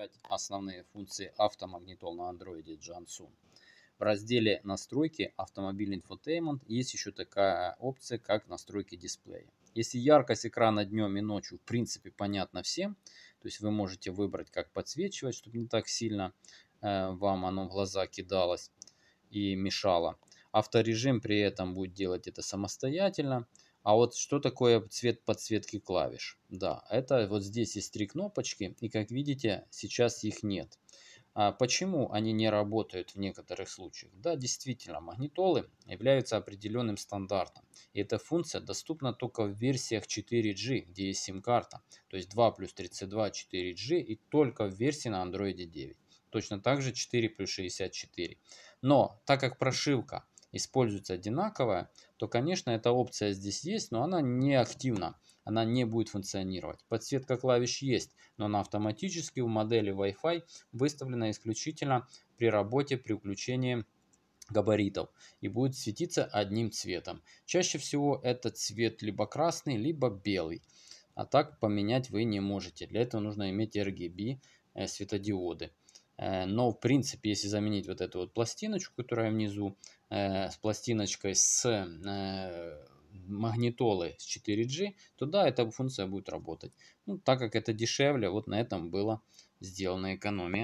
запускать основные функции автомагнитол на андроиде Jansun. В разделе «Настройки» автомобиль инфотеймент есть еще такая опция, как «Настройки дисплея». Если яркость экрана днем и ночью в принципе понятна всем, то есть вы можете выбрать, как подсвечивать, чтобы не так сильно э, вам оно в глаза кидалось и мешало. Авторежим при этом будет делать это самостоятельно. А вот что такое цвет подсветки клавиш? Да, это вот здесь есть три кнопочки, и как видите, сейчас их нет. А почему они не работают в некоторых случаях? Да, действительно, магнитолы являются определенным стандартом. И эта функция доступна только в версиях 4G, где есть сим-карта. То есть 2 плюс 32 4G и только в версии на Android 9. Точно так же 4 плюс 64. Но так как прошивка используется одинаковая, то, конечно, эта опция здесь есть, но она не активна, она не будет функционировать. Подсветка клавиш есть, но она автоматически в модели Wi-Fi выставлена исключительно при работе при включении габаритов и будет светиться одним цветом. Чаще всего этот цвет либо красный, либо белый. А так поменять вы не можете. Для этого нужно иметь RGB э, светодиоды. Э, но, в принципе, если заменить вот эту вот пластиночку, которая внизу, э, с пластиночкой с э, магнитолы с 4G, то да, эта функция будет работать. Ну, так как это дешевле, вот на этом была сделана экономия.